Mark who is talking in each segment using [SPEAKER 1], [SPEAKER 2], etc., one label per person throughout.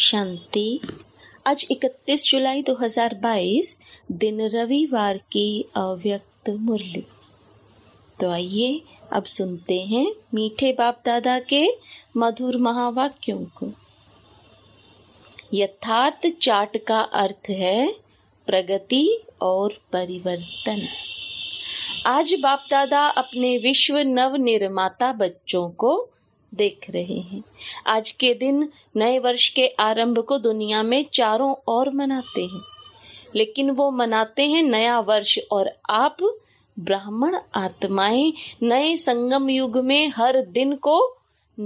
[SPEAKER 1] शांति आज 31 जुलाई 2022 दिन रविवार की अव्यक्त मुरली तो आइए अब सुनते हैं मीठे बाप दादा के मधुर महावाक्यों को यथार्थ चाट का अर्थ है प्रगति और परिवर्तन आज बाप दादा अपने विश्व नव निर्माता बच्चों को देख रहे हैं आज के दिन नए वर्ष के आरंभ को दुनिया में चारों ओर मनाते हैं लेकिन वो मनाते हैं नया वर्ष और आप ब्राह्मण आत्माएं नए संगम युग में हर दिन को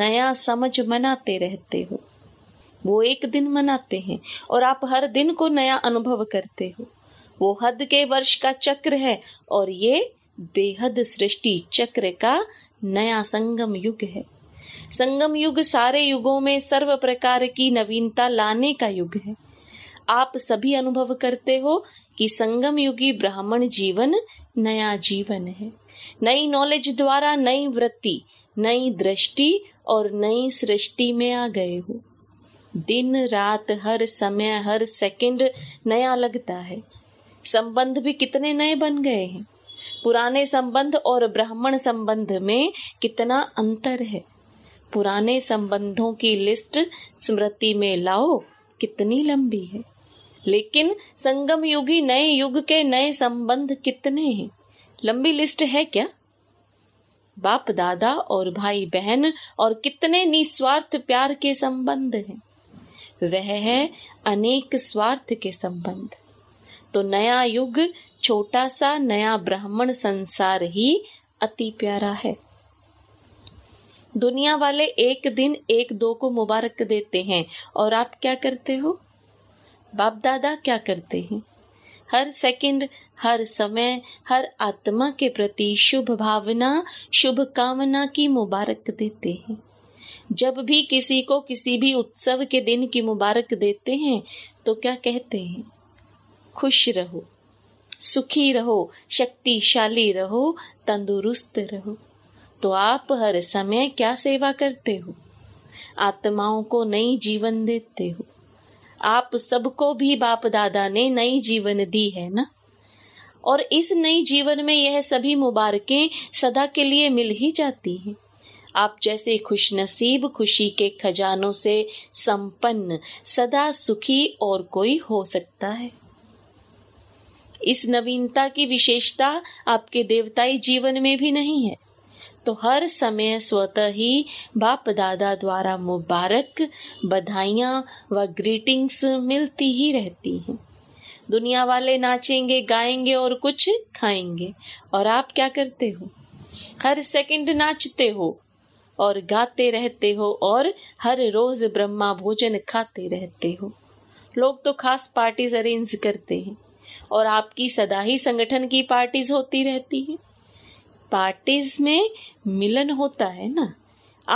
[SPEAKER 1] नया समझ मनाते रहते हो वो एक दिन मनाते हैं और आप हर दिन को नया अनुभव करते हो वो हद के वर्ष का चक्र है और ये बेहद सृष्टि चक्र का नया संगम युग है संगम युग सारे युगों में सर्व प्रकार की नवीनता लाने का युग है आप सभी अनुभव करते हो कि संगम युगी ब्राह्मण जीवन नया जीवन है नई नॉलेज द्वारा नई वृत्ति नई दृष्टि और नई सृष्टि में आ गए हो दिन रात हर समय हर सेकंड नया लगता है संबंध भी कितने नए बन गए हैं पुराने संबंध और ब्राह्मण संबंध में कितना अंतर है पुराने संबंधों की लिस्ट स्मृति में लाओ कितनी लंबी है लेकिन संगम युगी नए युग के नए संबंध कितने हैं लंबी लिस्ट है क्या बाप दादा और भाई बहन और कितने निस्वार्थ प्यार के संबंध हैं वह है अनेक स्वार्थ के संबंध तो नया युग छोटा सा नया ब्राह्मण संसार ही अति प्यारा है दुनिया वाले एक दिन एक दो को मुबारक देते हैं और आप क्या करते हो बाप दादा क्या करते हैं हर सेकंड, हर समय हर आत्मा के प्रति शुभ भावना शुभ कामना की मुबारक देते हैं जब भी किसी को किसी भी उत्सव के दिन की मुबारक देते हैं तो क्या कहते हैं खुश रहो सुखी रहो शक्तिशाली रहो तंदुरुस्त रहो तो आप हर समय क्या सेवा करते हो आत्माओं को नई जीवन देते हो आप सबको भी बाप दादा ने नई जीवन दी है ना और इस नई जीवन में यह सभी मुबारकें सदा के लिए मिल ही जाती हैं आप जैसे खुश नसीब खुशी के खजानों से संपन्न सदा सुखी और कोई हो सकता है इस नवीनता की विशेषता आपके देवताई जीवन में भी नहीं है तो हर समय स्वतः ही बाप दादा द्वारा मुबारक बधाइया व ग्रीटिंग्स मिलती ही रहती हैं दुनिया वाले नाचेंगे गाएंगे और कुछ खाएंगे और आप क्या करते हो हर सेकंड नाचते हो और गाते रहते हो और हर रोज ब्रह्मा भोजन खाते रहते हो लोग तो खास पार्टीज अरेंज करते हैं और आपकी सदा ही संगठन की पार्टीज होती रहती हैं पार्टीज में मिलन होता है ना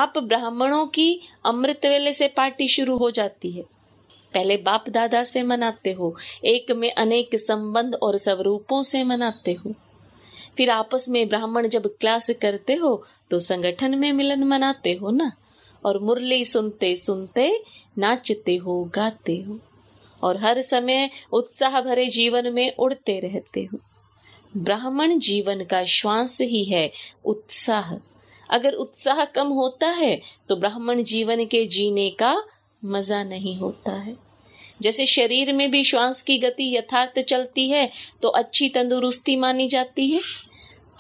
[SPEAKER 1] आप ब्राह्मणों की अमृत वेले से पार्टी शुरू हो जाती है पहले बाप दादा से मनाते हो एक में अनेक संबंध और स्वरूपों से मनाते हो फिर आपस में ब्राह्मण जब क्लास करते हो तो संगठन में मिलन मनाते हो ना और मुरली सुनते सुनते नाचते हो गाते हो और हर समय उत्साह भरे जीवन में उड़ते रहते हो ब्राह्मण जीवन का श्वास ही है उत्साह अगर उत्साह कम होता है तो ब्राह्मण जीवन के जीने का मजा नहीं होता है जैसे शरीर में भी श्वास की गति यथार्थ चलती है तो अच्छी तंदुरुस्ती मानी जाती है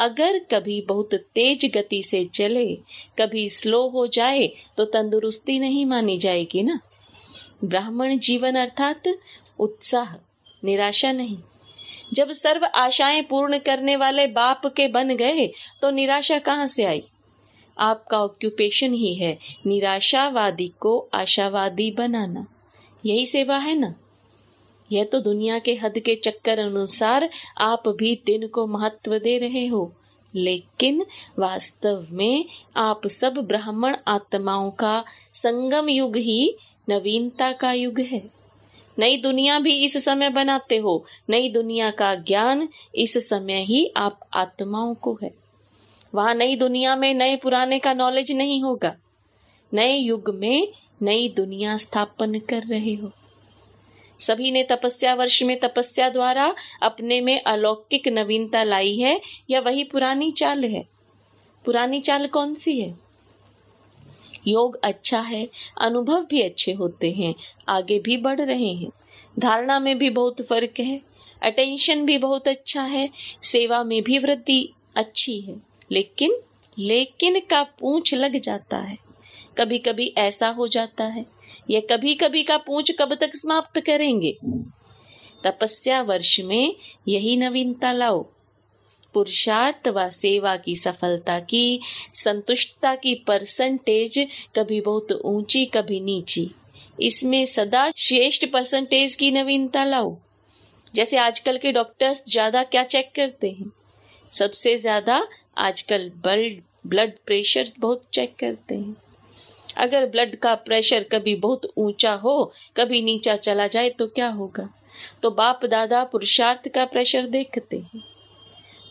[SPEAKER 1] अगर कभी बहुत तेज गति से चले कभी स्लो हो जाए तो तंदुरुस्ती नहीं मानी जाएगी ना ब्राह्मण जीवन अर्थात उत्साह निराशा नहीं जब सर्व आशाएं पूर्ण करने वाले बाप के बन गए तो निराशा कहाँ से आई आपका ऑक्यूपेशन ही है निराशावादी को आशावादी बनाना यही सेवा है ना यह तो दुनिया के हद के चक्कर अनुसार आप भी दिन को महत्व दे रहे हो लेकिन वास्तव में आप सब ब्राह्मण आत्माओं का संगम युग ही नवीनता का युग है नई दुनिया भी इस समय बनाते हो नई दुनिया का ज्ञान इस समय ही आप आत्माओं को है वहां नई दुनिया में नए पुराने का नॉलेज नहीं होगा नए युग में नई दुनिया स्थापन कर रहे हो सभी ने तपस्या वर्ष में तपस्या द्वारा अपने में अलौकिक नवीनता लाई है या वही पुरानी चाल है पुरानी चाल कौन सी है योग अच्छा है अनुभव भी अच्छे होते हैं आगे भी बढ़ रहे हैं धारणा में भी बहुत फर्क है अटेंशन भी बहुत अच्छा है सेवा में भी वृद्धि अच्छी है लेकिन लेकिन का पूछ लग जाता है कभी कभी ऐसा हो जाता है यह कभी कभी का पूछ कब तक समाप्त करेंगे तपस्या वर्ष में यही नवीनता लाओ पुरुषार्थ व सेवा की सफलता की संतुष्टता की परसेंटेज कभी बहुत ऊंची कभी नीची इसमें सदा श्रेष्ठ परसेंटेज की नवीनता लाओ जैसे आजकल के डॉक्टर्स ज्यादा क्या चेक करते हैं सबसे ज्यादा आजकल ब्लड ब्लड प्रेशर बहुत चेक करते हैं अगर ब्लड का प्रेशर कभी बहुत ऊंचा हो कभी नीचा चला जाए तो क्या होगा तो बाप दादा पुरुषार्थ का प्रेशर देखते हैं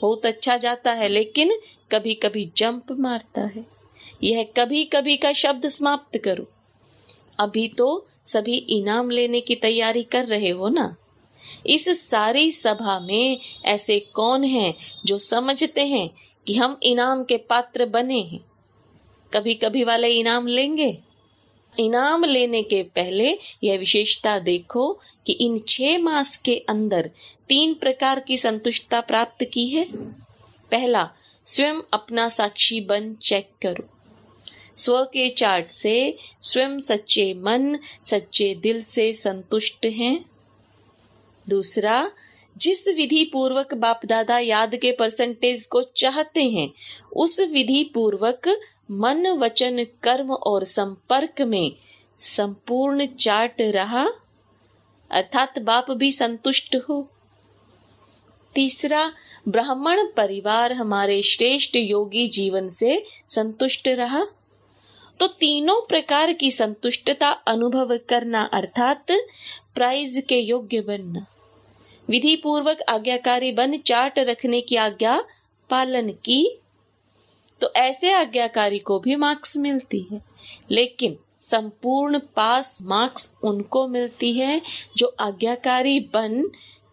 [SPEAKER 1] बहुत अच्छा जाता है लेकिन कभी कभी जंप मारता है यह कभी कभी का शब्द समाप्त करो अभी तो सभी इनाम लेने की तैयारी कर रहे हो ना इस सारी सभा में ऐसे कौन हैं जो समझते हैं कि हम इनाम के पात्र बने हैं कभी कभी वाले इनाम लेंगे इनाम लेने के पहले यह विशेषता देखो कि इन छह मास के अंदर तीन प्रकार की संतुष्टता प्राप्त की है पहला स्वयं अपना साक्षी बन चेक करो स्व के चार्ट से स्वयं सच्चे मन सच्चे दिल से संतुष्ट हैं दूसरा जिस विधि पूर्वक बाप दादा याद के परसेंटेज को चाहते हैं उस विधि पूर्वक मन वचन कर्म और संपर्क में संपूर्ण चाट रहा अर्थात बाप भी संतुष्ट हो तीसरा ब्राह्मण परिवार हमारे श्रेष्ठ योगी जीवन से संतुष्ट रहा तो तीनों प्रकार की संतुष्टता अनुभव करना अर्थात प्राइज के योग्य बनना विधि पूर्वक आज्ञाकारी बन चार्ट रखने की आज्ञा पालन की तो ऐसे आज्ञाकारी को भी मार्क्स मिलती है लेकिन संपूर्ण पास मार्क्स उनको मिलती है जो आज्ञाकारी बन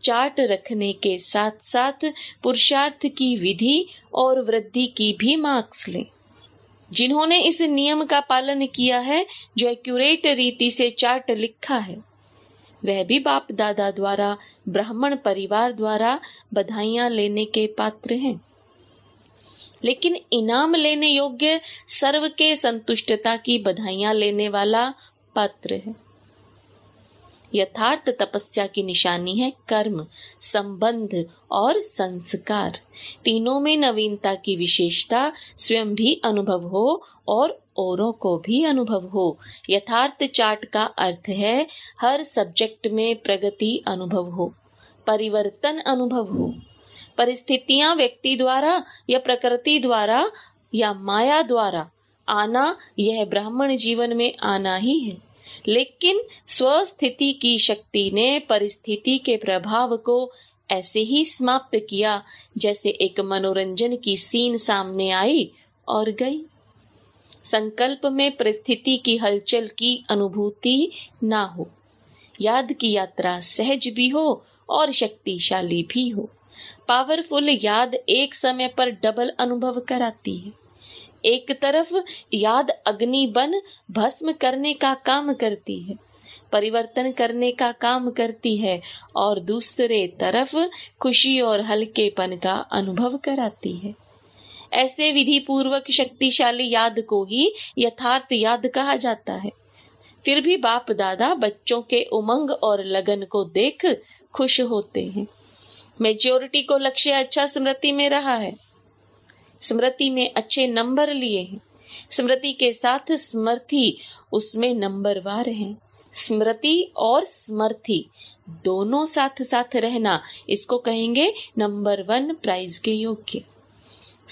[SPEAKER 1] चार्ट रखने के साथ साथ पुरुषार्थ की विधि और वृद्धि की भी मार्क्स लें जिन्होंने इस नियम का पालन किया है जो एक्यूरेट रीति से चार्ट लिखा है वह भी बाप दादा द्वारा ब्राह्मण परिवार द्वारा बधाइयां लेने के पात्र हैं लेकिन इनाम लेने योग्य सर्व के संतुष्टता की बधाइयां लेने वाला पात्र है यथार्थ तपस्या की निशानी है कर्म संबंध और संस्कार तीनों में नवीनता की विशेषता स्वयं भी अनुभव हो और औरों को भी अनुभव हो यथार्थ चार्ट का अर्थ है हर सब्जेक्ट में प्रगति अनुभव हो परिवर्तन अनुभव हो परिस्थितियां व्यक्ति द्वारा या प्रकृति द्वारा या माया द्वारा आना यह ब्राह्मण जीवन में आना ही है लेकिन स्वस्थिति की शक्ति ने परिस्थिति के प्रभाव को ऐसे ही समाप्त किया जैसे एक मनोरंजन की सीन सामने आई और गई संकल्प में परिस्थिति की हलचल की अनुभूति ना हो याद की यात्रा सहज भी हो और शक्तिशाली भी हो पावरफुल याद एक समय पर डबल अनुभव कराती है एक तरफ याद अग्नि बन भस्म करने का काम करती है परिवर्तन करने का काम करती है और दूसरे तरफ खुशी और हल्केपन का अनुभव कराती है ऐसे विधि पूर्वक शक्तिशाली याद को ही यथार्थ याद कहा जाता है फिर भी बाप दादा बच्चों के उमंग और लगन को देख खुश होते हैं मेजोरिटी को लक्ष्य अच्छा स्मृति में रहा है स्मृति में अच्छे नंबर लिए हैं स्मृति के साथ स्मृति उसमें नंबरवार है स्मृति और स्मृति दोनों साथ साथ रहना इसको कहेंगे नंबर वन प्राइज के योग्य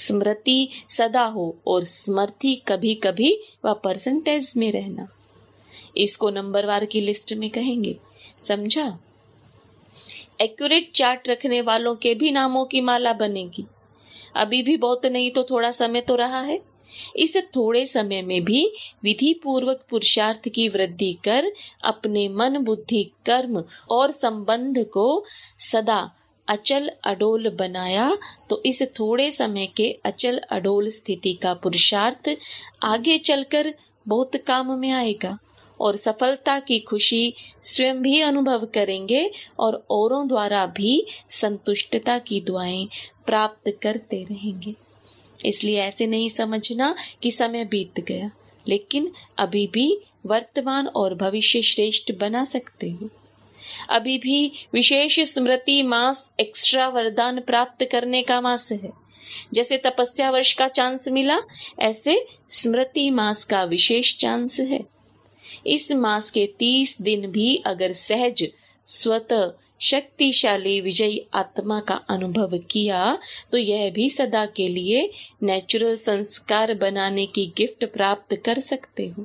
[SPEAKER 1] स्मृति सदा हो और स्मृति कभी कभी व परसेंटेज में रहना इसको नंबरवार की लिस्ट में कहेंगे समझा एक्यूरेट चार्ट रखने वालों के भी नामों की माला बनेगी अभी भी बहुत नहीं तो थोड़ा समय तो रहा है इस थोड़े समय में भी विधि पूर्वक पुरुषार्थ की वृद्धि कर अपने मन बुद्धि कर्म और संबंध को सदा अचल अडोल बनाया तो इस थोड़े समय के अचल अडोल स्थिति का पुरुषार्थ आगे चलकर बहुत काम में आएगा और सफलता की खुशी स्वयं भी अनुभव करेंगे और औरों द्वारा भी संतुष्टता की दुआएं प्राप्त करते रहेंगे इसलिए ऐसे नहीं समझना कि समय बीत गया लेकिन अभी भी वर्तमान और भविष्य श्रेष्ठ बना सकते हो अभी भी विशेष स्मृति मास एक्स्ट्रा वरदान प्राप्त करने का मास है जैसे तपस्या वर्ष का चांस मिला ऐसे स्मृति मास का विशेष चांस है इस मास के तीस दिन भी अगर सहज स्वतः शक्तिशाली विजयी आत्मा का अनुभव किया तो यह भी सदा के लिए नेचुरल संस्कार बनाने की गिफ्ट प्राप्त कर सकते हो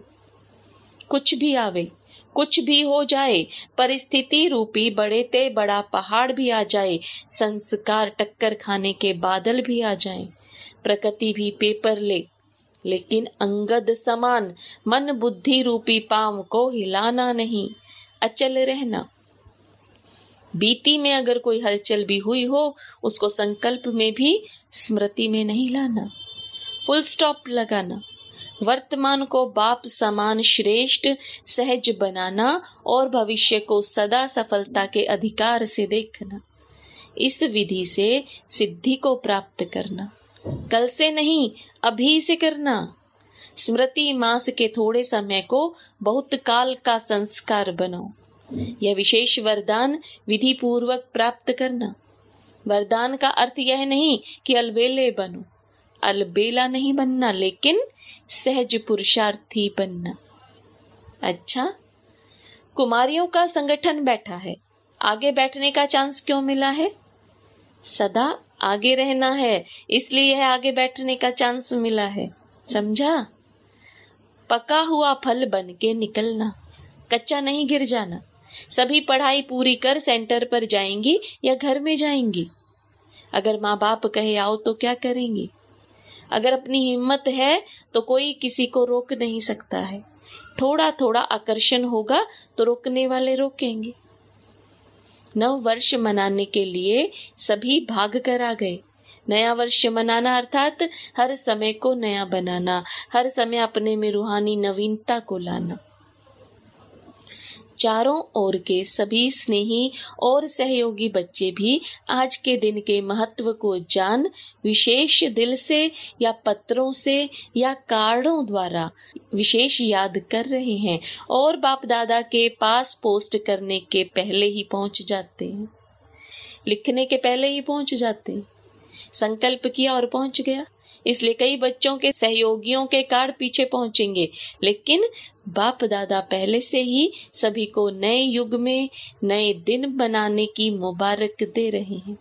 [SPEAKER 1] कुछ भी आवे कुछ भी हो जाए परिस्थिति रूपी बड़े ते बड़ा पहाड़ भी आ जाए संस्कार टक्कर खाने के बादल भी आ जाए प्रकृति भी पेपर ले लेकिन अंगद समान मन बुद्धि रूपी पाम को हिलाना नहीं अचल रहना बीती में अगर कोई हलचल भी हुई हो उसको संकल्प में भी स्मृति में नहीं लाना फुल स्टॉप लगाना वर्तमान को बाप समान श्रेष्ठ सहज बनाना और भविष्य को सदा सफलता के अधिकार से देखना इस विधि से सिद्धि को प्राप्त करना कल से नहीं अभी से करना स्मृति मास के थोड़े समय को बहुत काल का संस्कार बनो यह विशेष वरदान विधि पूर्वक प्राप्त करना वरदान का अर्थ यह नहीं कि अलबेले बनो अलबेला नहीं बनना लेकिन सहज पुरुषार्थी बनना अच्छा कुमारियों का संगठन बैठा है आगे बैठने का चांस क्यों मिला है सदा आगे रहना है इसलिए यह आगे बैठने का चांस मिला है समझा पका हुआ फल बन के निकलना कच्चा नहीं गिर जाना सभी पढ़ाई पूरी कर सेंटर पर जाएंगी या घर में जाएंगी अगर माँ बाप कहे आओ तो क्या करेंगी अगर अपनी हिम्मत है तो कोई किसी को रोक नहीं सकता है थोड़ा थोड़ा आकर्षण होगा तो रोकने वाले रोकेंगे नव वर्ष मनाने के लिए सभी भाग कर आ गए नया वर्ष मनाना अर्थात हर समय को नया बनाना हर समय अपने में रूहानी नवीनता को लाना चारों ओर के सभी स्नेही और सहयोगी बच्चे भी आज के दिन के महत्व को जान विशेष दिल से या पत्रों से या कार्डों द्वारा विशेष याद कर रहे हैं और बाप दादा के पास पोस्ट करने के पहले ही पहुंच जाते हैं लिखने के पहले ही पहुंच जाते हैं संकल्प किया और पहुंच गया इसलिए कई बच्चों के सहयोगियों के कार्ड पीछे पहुंचेंगे लेकिन बाप दादा पहले से ही सभी को नए युग में नए दिन बनाने की मुबारक दे रहे हैं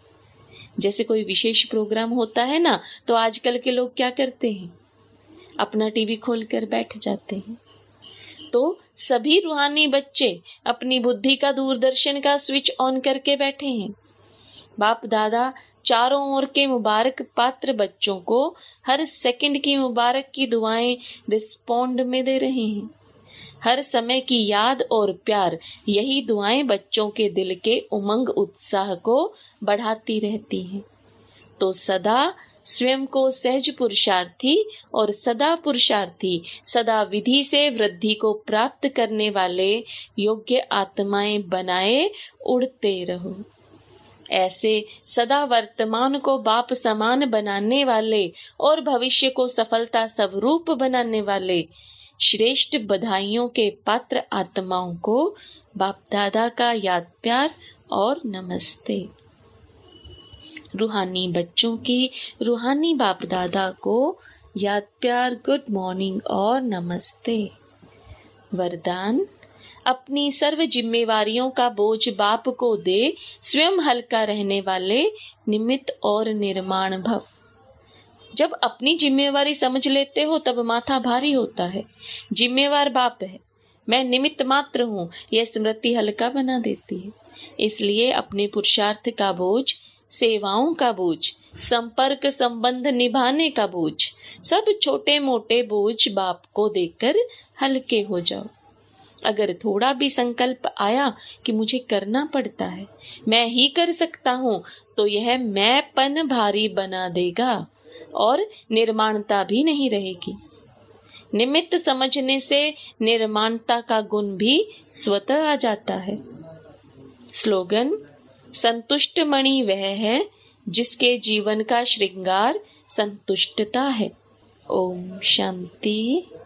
[SPEAKER 1] जैसे कोई विशेष प्रोग्राम होता है ना तो आजकल के लोग क्या करते हैं अपना टीवी खोल कर बैठ जाते हैं तो सभी रूहानी बच्चे अपनी बुद्धि का दूरदर्शन का स्विच ऑन करके बैठे हैं बाप दादा चारों ओर के मुबारक पात्र बच्चों को हर सेकंड की मुबारक की दुआएं रिस्पोंड में दे रहे हैं हर समय की याद और प्यार यही दुआएं बच्चों के दिल के उमंग उत्साह को बढ़ाती रहती हैं तो सदा स्वयं को सहज पुरुषार्थी और सदा पुरुषार्थी सदा विधि से वृद्धि को प्राप्त करने वाले योग्य आत्माएं बनाए उड़ते रहो ऐसे सदा वर्तमान को बाप समान बनाने वाले और भविष्य को सफलता स्वरूप बनाने वाले श्रेष्ठ बधाइयों के पात्र आत्माओं को बाप दादा का याद प्यार और नमस्ते रूहानी बच्चों की रूहानी बाप दादा को याद प्यार गुड मॉर्निंग और नमस्ते वरदान अपनी सर्व जिम्मेवारियों का बोझ बाप को दे स्वयं हल्का रहने वाले निमित और निर्माण भव जब अपनी जिम्मेवारी समझ लेते हो तब माथा भारी होता है जिम्मेवार बाप है मैं निमित्त मात्र हूँ यह स्मृति हल्का बना देती है इसलिए अपने पुरुषार्थ का बोझ सेवाओं का बोझ संपर्क संबंध निभाने का बोझ सब छोटे मोटे बोझ बाप को देकर हल्के हो जाओ अगर थोड़ा भी संकल्प आया कि मुझे करना पड़ता है मैं ही कर सकता हूँ तो यह मैं पन भारी बना देगा और निर्माणता भी नहीं रहेगी निमित्त समझने से निर्माणता का गुण भी स्वतः आ जाता है स्लोगन संतुष्ट मणि वह है जिसके जीवन का श्रृंगार संतुष्टता है ओम शांति